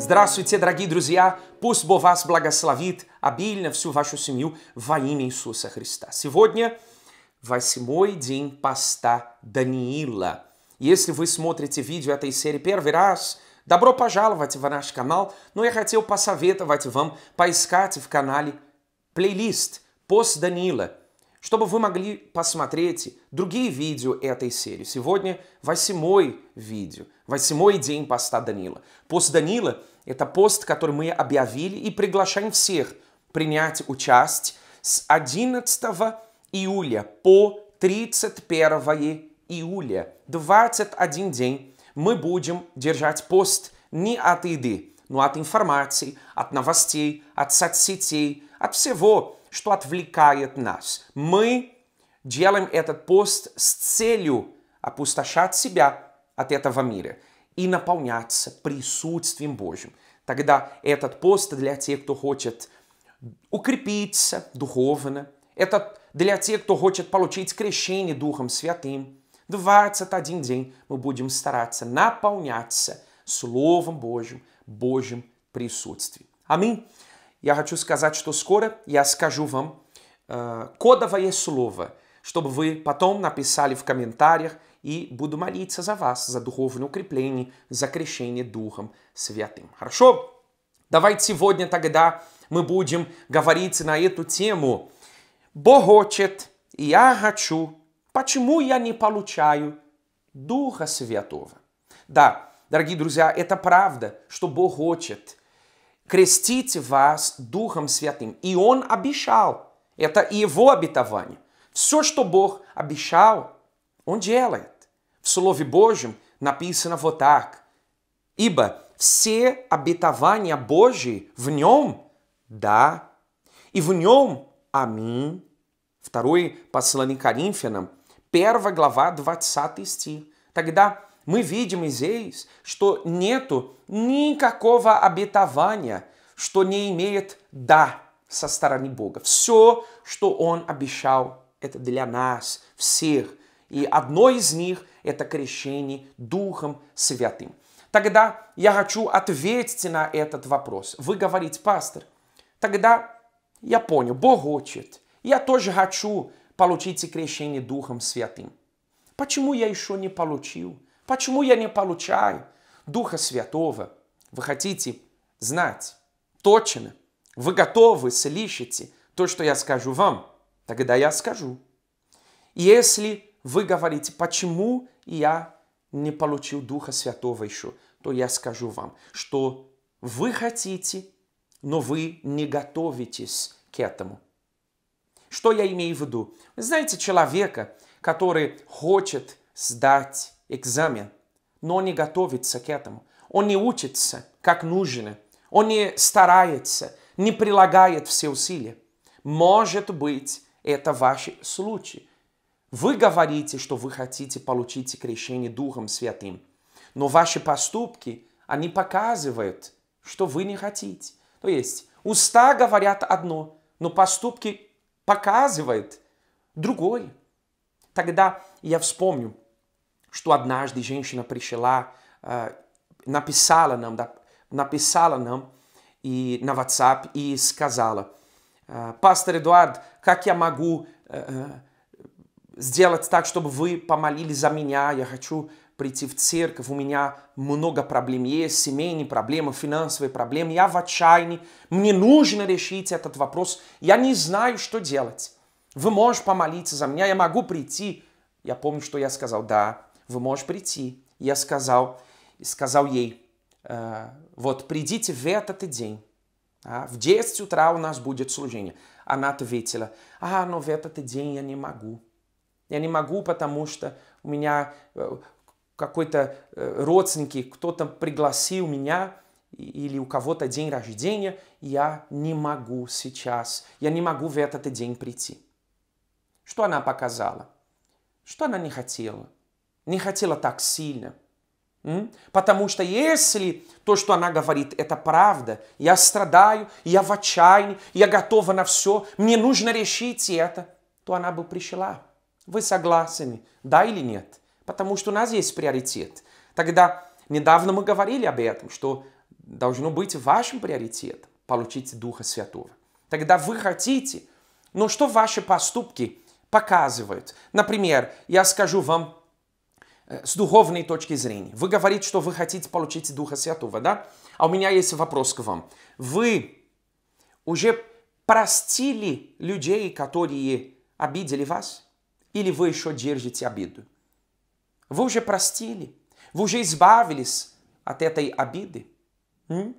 Здравствуйте, дорогие друзья! Пусть Бог вас благословит обильно всю вашу семью во имя Иисуса Христа. Сегодня восьмой день поста Даниила. Если вы смотрите видео этой серии первый раз, добро пожаловать в наш канал, но я хотел посоветовать вам поискать в канале плейлист «Пост Даниила», чтобы вы могли посмотреть другие видео этой серии. Сегодня восьмой видео, восьмой день поста Данила. Пост Данила – это пост, который мы объявили и приглашаем всех принять участие с 11 июля по 31 июля. 21 день мы будем держать пост не от еды, но от информации, от новостей, от соцсетей, от всего, что отвлекает нас. Мы делаем этот пост с целью опустошать себя от этого мира и наполняться присутствием Божьим. Тогда этот пост для тех, кто хочет укрепиться духовно, это для тех, кто хочет получить крещение Духом Святым. 21 день мы будем стараться наполняться Словом Божьим, Божьим присутствием. Аминь. Я хочу сказать, что скоро я скажу вам э, кодовое слово, чтобы вы потом написали в комментариях, и буду молиться за вас, за духовное укрепление, за крещение Духом Святым. Хорошо? Давайте сегодня тогда мы будем говорить на эту тему. Бог хочет, и я хочу. Почему я не получаю Духа Святого? Да, дорогие друзья, это правда, что Бог хочет – крестите вас Духом Святым, и Он обещал. Это Его обетование. Все, что Бог обещал, Он делает. В Слове Божьем написано вот так. Ибо все обетования Божьи в Нем – да, и в Нем – аминь. Второе послание Коринфянам, 1 глава, 20 стих. Тогда мы видим и здесь, что нету никакого обетования, что не имеет «да» со стороны Бога. Все, что Он обещал, это для нас всех. И одно из них – это крещение Духом Святым. Тогда я хочу ответить на этот вопрос. Вы говорите, пастор, тогда я понял, Бог хочет. Я тоже хочу получить крещение Духом Святым. Почему я еще не получил? Почему я не получаю Духа Святого? Вы хотите знать точно? Вы готовы, слышите то, что я скажу вам? Тогда я скажу. Если вы говорите, почему я не получил Духа Святого еще, то я скажу вам, что вы хотите, но вы не готовитесь к этому. Что я имею в виду? Вы знаете человека, который хочет сдать экзамен, но он не готовится к этому. Он не учится, как нужно. Он не старается, не прилагает все усилия. Может быть, это ваш случай. Вы говорите, что вы хотите получить крещение Духом Святым, но ваши поступки, они показывают, что вы не хотите. То есть, уста говорят одно, но поступки показывают другое. Тогда я вспомню, 111 gente prisiela, uh, napisala nam, da, napisala nam i na WhatsApp i сказала, uh, пастор Эдуард, как я могу uh, сделать так, чтобы вы помолились за меня, я хочу прийти в церковь, у меня много проблем есть, семейные проблемы, финансовые проблемы, я в отчаянии, мне нужно решить этот вопрос, я не знаю, что делать. Вы можете помолиться за меня, я могу прийти. Я помню, что я сказал, да, вы можешь прийти. Я сказал, сказал ей, «Э, вот придите в этот день. А, в 10 утра у нас будет служение. Она ответила, а, но в этот день я не могу. Я не могу, потому что у меня э, какой-то э, родственник кто-то пригласил меня или у кого-то день рождения, я не могу сейчас, я не могу в этот день прийти. Что она показала? Что она не хотела? не хотела так сильно. Потому что если то, что она говорит, это правда, я страдаю, я в отчаянии, я готова на все, мне нужно решить это, то она бы пришла. Вы согласны, да или нет? Потому что у нас есть приоритет. Тогда недавно мы говорили об этом, что должно быть вашим приоритетом получить Духа Святого. Тогда вы хотите, но что ваши поступки показывают? Например, я скажу вам Э, с духовной точки зрения. Вы говорите, что вы хотите получить Духа Святого, да? А у меня есть вопрос к вам. Вы уже простили людей, которые обидели вас? Или вы еще держите обиду? Вы уже простили? Вы уже избавились от этой обиды? М?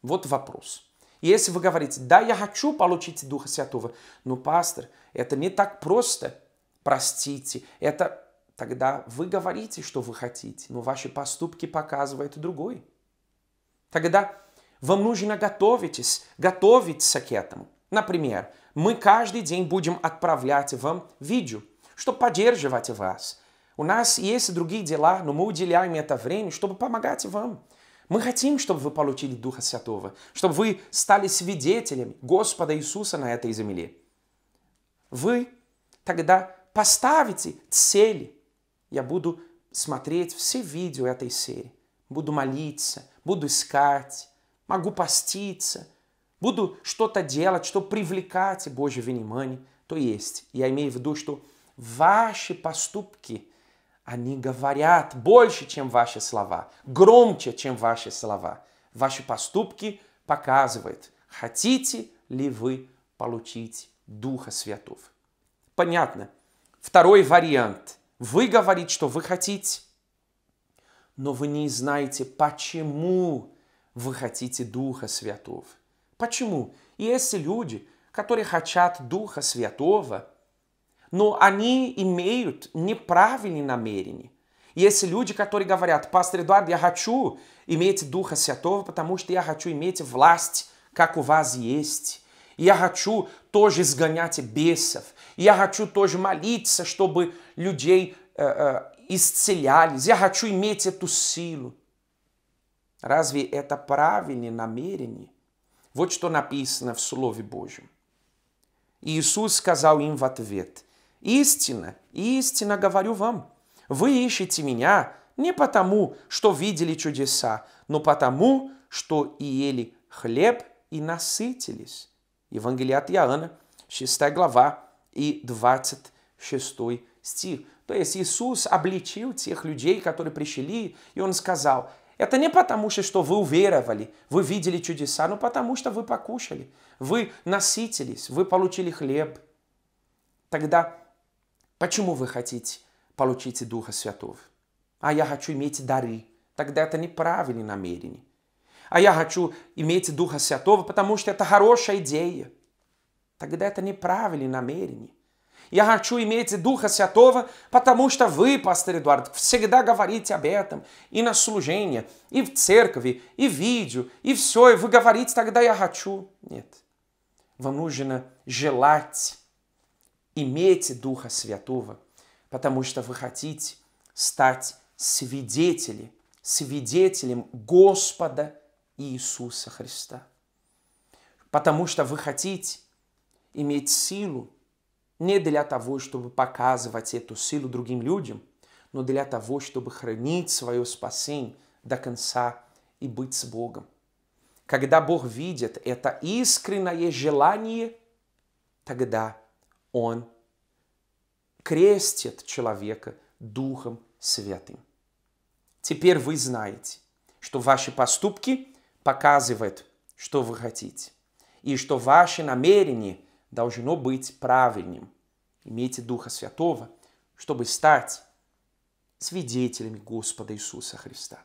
Вот вопрос. И если вы говорите, да, я хочу получить Духа Святого, но, пастор, это не так просто. Простите, это Тогда вы говорите, что вы хотите, но ваши поступки показывают другой. Тогда вам нужно готовитесь, готовиться к этому. Например, мы каждый день будем отправлять вам видео, чтобы поддерживать вас. У нас есть другие дела, но мы уделяем это время, чтобы помогать вам. Мы хотим, чтобы вы получили Духа Святого, чтобы вы стали свидетелями Господа Иисуса на этой земле. Вы тогда поставите цели, я буду смотреть все видео этой серии. Буду молиться, буду искать, могу поститься, буду что-то делать, что привлекать Божье внимание. То есть, я имею в виду, что ваши поступки, они говорят больше, чем ваши слова, громче, чем ваши слова. Ваши поступки показывают, хотите ли вы получить Духа Святого. Понятно. Второй вариант – вы говорите, что вы хотите, но вы не знаете, почему вы хотите Духа Святого. Почему? И эти люди, которые хотят Духа Святого, но они имеют неправильные намерения. И эти люди, которые говорят, пастор Эдуард, я хочу иметь Духа Святого, потому что я хочу иметь власть, как у вас есть. Я хочу тоже изгонять бесов. Я хочу тоже молиться, чтобы людей э, э, исцелялись. Я хочу иметь эту силу. Разве это правильное намерение? Вот что написано в Слове Божьем. Иисус сказал им в ответ, «Истина, истина говорю вам, вы ищете Меня не потому, что видели чудеса, но потому, что и ели хлеб и насытились». Евангелие от Иоанна, 6 глава, и 26 стих. То есть Иисус обличил тех людей, которые пришли, и Он сказал, это не потому, что вы уверовали, вы видели чудеса, но потому, что вы покушали, вы насытились, вы получили хлеб. Тогда почему вы хотите получить Духа Святого? А я хочу иметь дары. Тогда это неправильное намерение. А я хочу иметь Духа Святого, потому что это хорошая идея. Тогда это неправильное намерение. Я хочу иметь Духа Святого, потому что вы, пастор Эдуард, всегда говорите об этом и на служении, и в церкви, и в видео, и все, и вы говорите тогда «я хочу». Нет. Вам нужно желать иметь Духа Святого, потому что вы хотите стать свидетелем, свидетелем Господа Иисуса Христа. Потому что вы хотите иметь силу не для того, чтобы показывать эту силу другим людям, но для того, чтобы хранить свое спасение до конца и быть с Богом. Когда Бог видит это искреннее желание, тогда Он крестит человека Духом Святым. Теперь вы знаете, что ваши поступки показывают, что вы хотите, и что ваши намерения должно быть правильным. Имейте Духа Святого, чтобы стать свидетелями Господа Иисуса Христа.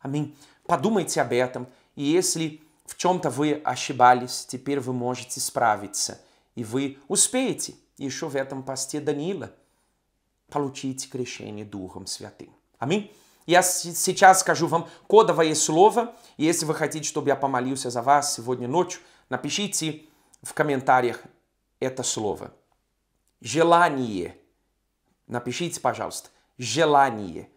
Аминь. Подумайте об этом, и если в чем-то вы ошибались, теперь вы можете справиться, и вы успеете еще в этом посте Данила получить крещение Духом Святым. Аминь. Я сейчас скажу вам кодовое слово, и если вы хотите, чтобы я помолился за вас сегодня ночью, напишите в комментариях это слово. Желание. Напишите, пожалуйста, желание.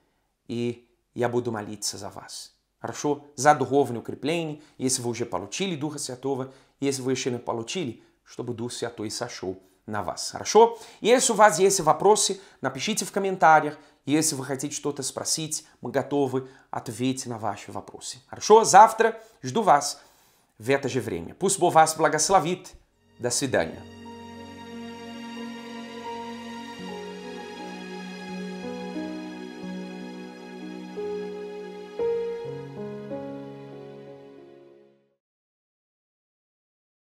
И я буду молиться за вас. Хорошо? За духовное укрепление, если вы уже получили Духа Святого, если вы еще не получили, чтобы Дух Святой сошел на вас. Хорошо? Если у вас есть вопросы, напишите в комментариях. Если вы хотите что-то спросить, мы готовы ответить на ваши вопросы. Хорошо? Завтра жду вас в это же время. Пусть Бог вас благословит. До свидания.